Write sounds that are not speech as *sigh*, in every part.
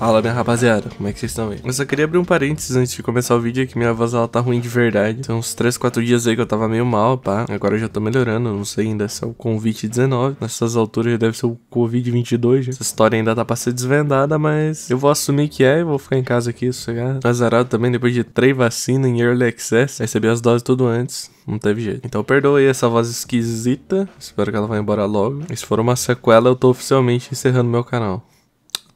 Fala minha rapaziada, como é que vocês estão aí? Eu só queria abrir um parênteses antes de começar o vídeo, é que minha voz ela tá ruim de verdade. Tem uns 3, 4 dias aí que eu tava meio mal, pá. Agora eu já tô melhorando, não sei ainda se é o Covid-19. Nessas alturas já deve ser o Covid-22, já. Essa história ainda tá pra ser desvendada, mas eu vou assumir que é e vou ficar em casa aqui, sossegado. Azarado também, depois de três vacinas em Early Access, recebi as doses tudo antes. Não teve jeito. Então perdoe essa voz esquisita. Espero que ela vá embora logo. E se for uma sequela, eu tô oficialmente encerrando meu canal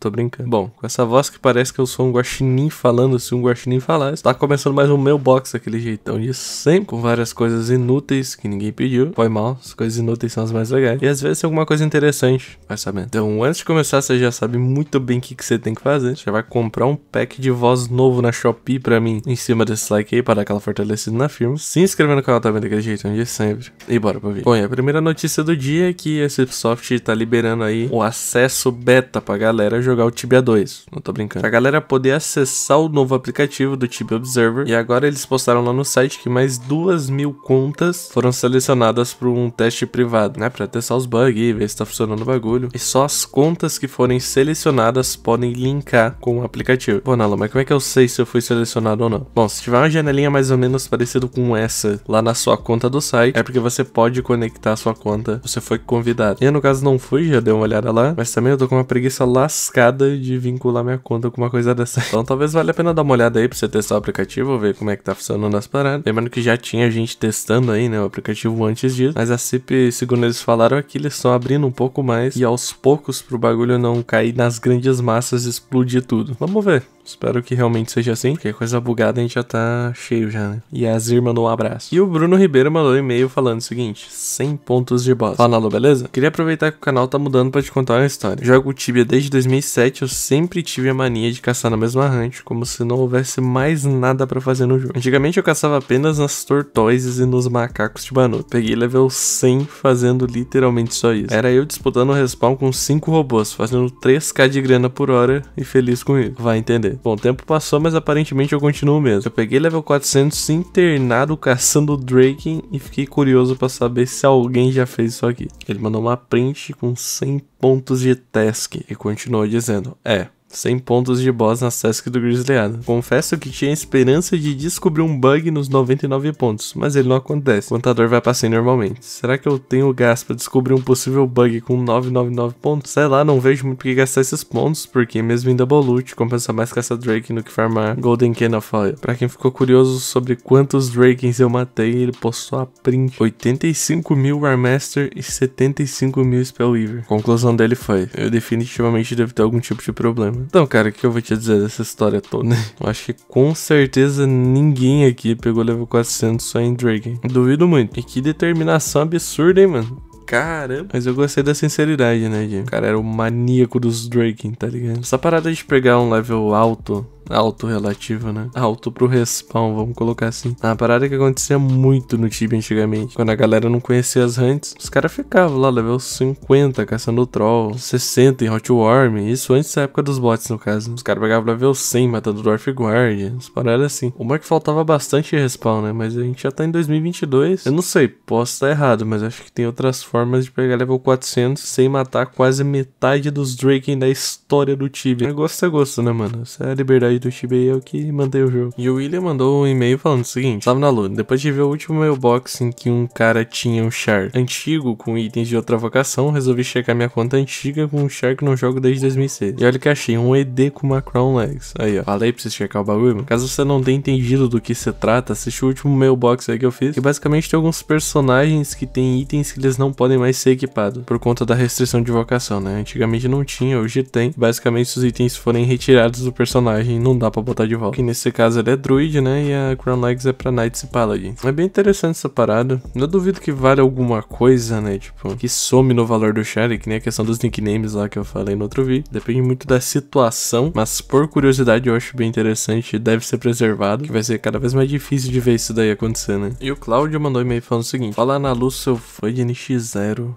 tô brincando. Bom, com essa voz que parece que eu sou um guaxinim falando se um guaxinim falasse. está começando mais um meu box, daquele jeitão de sempre, com várias coisas inúteis que ninguém pediu. Foi mal, as coisas inúteis são as mais legais. E às vezes tem alguma coisa interessante, vai sabendo. Então, antes de começar, você já sabe muito bem o que, que você tem que fazer. Você vai comprar um pack de voz novo na Shopee pra mim, em cima desse like aí, para dar aquela fortalecida na firma. Se inscrever no canal também daquele jeitão de sempre. E bora pro vídeo. Bom, e a primeira notícia do dia é que a Cipsoft tá liberando aí o acesso beta pra galera jogar jogar o Tibia 2. Não tô brincando. Pra galera poder acessar o novo aplicativo do Tibia Observer. E agora eles postaram lá no site que mais duas mil contas foram selecionadas para um teste privado, né? Pra testar os bugs, ver se tá funcionando o bagulho. E só as contas que forem selecionadas podem linkar com o aplicativo. Pô, Nalo, mas como é que eu sei se eu fui selecionado ou não? Bom, se tiver uma janelinha mais ou menos parecida com essa lá na sua conta do site, é porque você pode conectar a sua conta. Você foi convidado. E eu, no caso, não fui, já dei uma olhada lá. Mas também eu tô com uma preguiça lascada de vincular minha conta com uma coisa dessa. Então talvez valha a pena dar uma olhada aí pra você testar o aplicativo, ver como é que tá funcionando as paradas. Lembrando que já tinha gente testando aí, né, o aplicativo antes disso. Mas a CIP, segundo eles falaram aqui, eles estão abrindo um pouco mais e aos poucos pro bagulho não cair nas grandes massas e explodir tudo. Vamos ver. Espero que realmente seja assim, porque coisa bugada a gente já tá cheio já, né? E a Zir mandou um abraço. E o Bruno Ribeiro mandou um e-mail falando o seguinte: 100 pontos de boss. Fala, Nalu, beleza? Queria aproveitar que o canal tá mudando para te contar uma história. Jogo Tibia desde 2007, eu sempre tive a mania de caçar na mesma ranch, como se não houvesse mais nada para fazer no jogo. Antigamente eu caçava apenas nas tortoises e nos macacos de Banu. Peguei level 100 fazendo literalmente só isso. Era eu disputando o respawn com 5 robôs, fazendo 3k de grana por hora e feliz com isso. Vai entender. Bom, o tempo passou, mas aparentemente eu continuo mesmo. Eu peguei level 400 internado caçando o Draken e fiquei curioso para saber se alguém já fez isso aqui. Ele mandou uma print com 100 pontos de task e continuou dizendo: É, 100 pontos de boss na Sesc do Grizzlyado. Confesso que tinha esperança de descobrir um bug nos 99 pontos, mas ele não acontece. O contador vai passar normalmente. Será que eu tenho gasto para descobrir um possível bug com 999 pontos? Sei lá, não vejo muito por que gastar esses pontos, porque mesmo em Double Loot compensa mais caçar Drake do que farmar Golden Can of Oil. Pra quem ficou curioso sobre quantos Drakens eu matei, ele postou a print. 85 mil Warmaster e 75 mil Spellweaver. A conclusão dele foi, eu definitivamente devo ter algum tipo de problema. Então, cara, o que eu vou te dizer dessa história toda? *laughs* Eu acho que com certeza ninguém aqui pegou level 400 só em Dragon. Duvido muito. E que determinação absurda, hein, mano? Caramba. Mas eu gostei da sinceridade, né, Jim? O cara era o maníaco dos Draken, tá ligado? Essa parada de pegar um level alto alto relativo, né? Alto pro respawn, vamos colocar assim. Uma parada que acontecia muito no Tibia antigamente. Quando a galera não conhecia as hunts, os caras ficavam lá, level 50, caçando troll, 60 em Hotworm. Isso antes da época dos bots, no caso. Os caras pegavam level 100, matando o Dwarf Guard. As paradas assim. O é que faltava bastante respawn, né? Mas a gente já tá em 2022. Eu não sei, posso estar errado, mas acho que tem outras formas de pegar level 400 sem matar quase metade dos Draken da história do Tibia. É gosto é gosto, né, mano? Essa é a liberdade do do é eu que mandei o jogo. E o William mandou um e-mail falando o seguinte: Salve na Luna, depois de ver o último mailbox em que um cara tinha um Shark antigo com itens de outra vocação, resolvi checar minha conta antiga com um Shark que não jogo desde 2006. E olha que achei um ED com uma Crown Legs. Aí ó, falei pra você checar o bagulho, Caso você não tenha entendido do que se trata, assiste o último mailbox aí que eu fiz, que basicamente tem alguns personagens que têm itens que eles não podem mais ser equipados, por conta da restrição de vocação, né? Antigamente não tinha, hoje tem. Basicamente, se os itens forem retirados do personagem, não dá pra botar de volta. Que nesse caso ele é druid, né? E a Crown Legs é pra Knights e Paladin. É bem interessante essa parada. Eu duvido que vale alguma coisa, né? Tipo, que some no valor do Shari, que nem a questão dos nicknames lá que eu falei no outro vídeo. Depende muito da situação, mas por curiosidade eu acho bem interessante. Deve ser preservado, que vai ser cada vez mais difícil de ver isso daí acontecer, né? E o Cláudio mandou e-mail falando o seguinte: Fala na luz, seu fã de NX0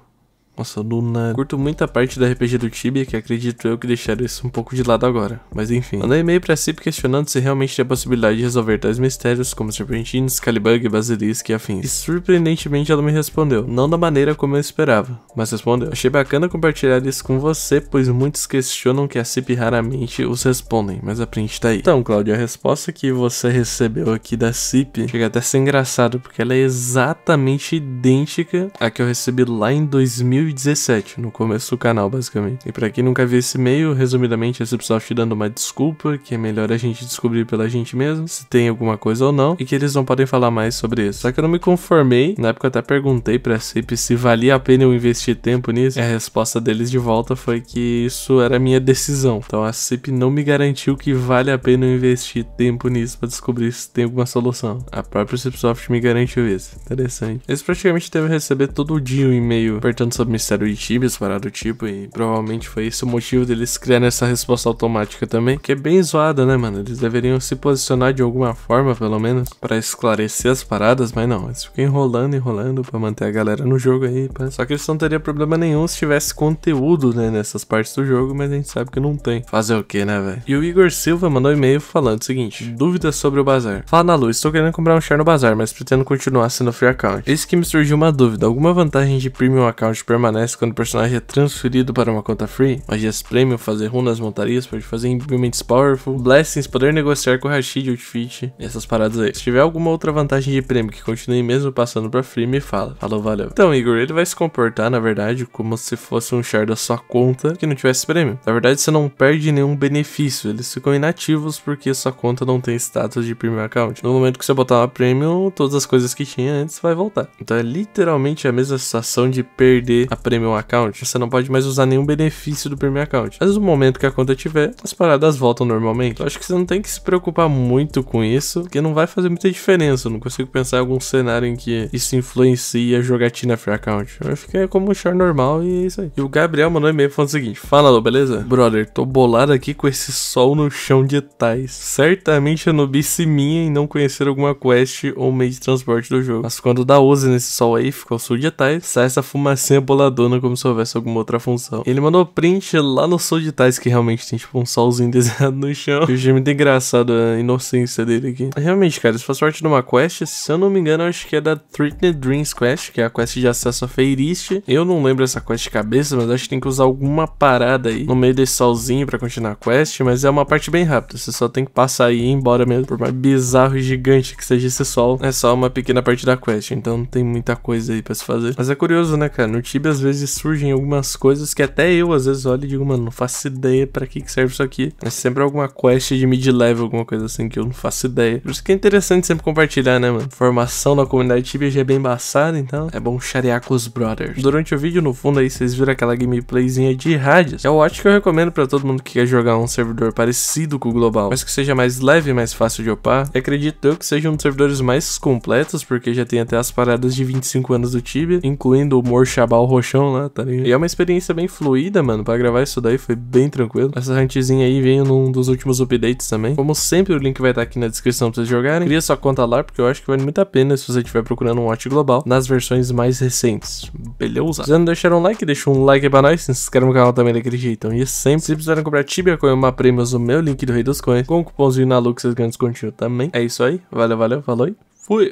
nossa, Luna. Curto muita parte da RPG do Tibia, que acredito eu que deixaram isso um pouco de lado agora. Mas enfim. Mandei e-mail pra Cip questionando se realmente tinha possibilidade de resolver tais mistérios, como Serpentines, Calibug, Basilisk e afins. E surpreendentemente ela me respondeu, não da maneira como eu esperava, mas respondeu. Achei bacana compartilhar isso com você, pois muitos questionam que a CIP raramente os respondem, mas a print tá aí. Então, Claudio a resposta que você recebeu aqui da CIP chega até a ser engraçado, porque ela é exatamente idêntica à que eu recebi lá em 2000 2017, no começo do canal, basicamente. E para quem nunca viu esse e-mail, resumidamente, esse pessoal te dando uma desculpa, que é melhor a gente descobrir pela gente mesmo, se tem alguma coisa ou não, e que eles não podem falar mais sobre isso. Só que eu não me conformei, na época eu até perguntei pra CIP se valia a pena eu investir tempo nisso, e a resposta deles de volta foi que isso era minha decisão. Então a CIP não me garantiu que vale a pena eu investir tempo nisso para descobrir se tem alguma solução. A própria Cipsoft me garantiu isso. Interessante. Eles praticamente devem receber todo dia um e-mail apertando sobre Ministério de Tibias, parada do tipo, e provavelmente foi esse o motivo deles criarem essa resposta automática também, que é bem zoada, né, mano? Eles deveriam se posicionar de alguma forma, pelo menos, para esclarecer as paradas, mas não, eles ficam enrolando, enrolando para manter a galera no jogo aí, pá. Só que eles não teria problema nenhum se tivesse conteúdo, né, nessas partes do jogo, mas a gente sabe que não tem. Fazer o que, né, velho? E o Igor Silva mandou um e-mail falando o seguinte: dúvidas sobre o bazar. Fala na luz, estou querendo comprar um share no bazar, mas pretendo continuar sendo free account. isso que me surgiu uma dúvida: alguma vantagem de premium account permanente? permanece quando o personagem é transferido para uma conta free. Magias premium, fazer runas, montarias, pode fazer implementos powerful, blessings, poder negociar com o Rashid, outfit, essas paradas aí. Se tiver alguma outra vantagem de prêmio que continue mesmo passando pra free, me fala. Falou, valeu. Então, Igor, ele vai se comportar, na verdade, como se fosse um shard da sua conta que não tivesse prêmio. Na verdade, você não perde nenhum benefício, eles ficam inativos porque sua conta não tem status de premium account. No momento que você botar uma premium, todas as coisas que tinha antes vai voltar. Então é literalmente a mesma sensação de perder a Premium Account, você não pode mais usar nenhum benefício do Premium Account. Mas no momento que a conta tiver, as paradas voltam normalmente. Eu acho que você não tem que se preocupar muito com isso, porque não vai fazer muita diferença. Eu não consigo pensar em algum cenário em que isso influencia a jogatina Free Account. Vai ficar é como um char normal e é isso aí. E o Gabriel mandou e-mail falando o seguinte: Fala, Lô, beleza? Brother, tô bolado aqui com esse sol no chão de tais. Certamente a nubice minha em não conhecer alguma quest ou meio de transporte do jogo. Mas quando dá 11 nesse sol aí, fica o sul de tais, sai essa fumacinha bolada boladona né, como se houvesse alguma outra função. Ele mandou print lá no Soul de Tais, que realmente tem tipo um solzinho *laughs* desenhado no chão. Eu achei muito engraçado a inocência dele aqui. Realmente, cara, isso faz parte de uma quest, se eu não me engano, acho que é da Threatened Dreams Quest, que é a quest de acesso a Feiriste. Eu não lembro essa quest de cabeça, mas acho que tem que usar alguma parada aí no meio desse solzinho pra continuar a quest, mas é uma parte bem rápida, você só tem que passar e ir embora mesmo, por mais bizarro e gigante que seja esse sol, é só uma pequena parte da quest, então não tem muita coisa aí pra se fazer. Mas é curioso, né, cara, no Tibia YouTube às vezes surgem algumas coisas que até eu às vezes olho e digo, mano, não faço ideia para que, que serve isso aqui. mas é sempre alguma quest de mid-level, alguma coisa assim que eu não faço ideia. Por isso que é interessante sempre compartilhar, né, mano? Formação na comunidade Tibia já é bem embaçada, então é bom charear com os brothers. Durante o vídeo, no fundo aí, vocês viram aquela gameplayzinha de rádios. Eu é acho que eu recomendo para todo mundo que quer jogar um servidor parecido com o global, mas que seja mais leve e mais fácil de opar. E acredito eu que seja um dos servidores mais completos, porque já tem até as paradas de 25 anos do Tibia, incluindo o Morshabal roxão lá, tá ligado? E é uma experiência bem fluida, mano, pra gravar isso daí foi bem tranquilo. Essa rantezinha aí veio num dos últimos updates também. Como sempre, o link vai estar tá aqui na descrição pra vocês jogarem. Cria sua conta lá, porque eu acho que vale muito a pena se você estiver procurando um watch global nas versões mais recentes. Beleza? Se não deixaram um like, deixa um like pra nós, se inscreve no canal também daquele jeito. E é sempre, se precisarem comprar Tibia Coin uma Premiums, o meu link do Rei dos Coins, com o cupomzinho na Lux, vocês ganham descontinho também. É isso aí, valeu, valeu, falou e fui!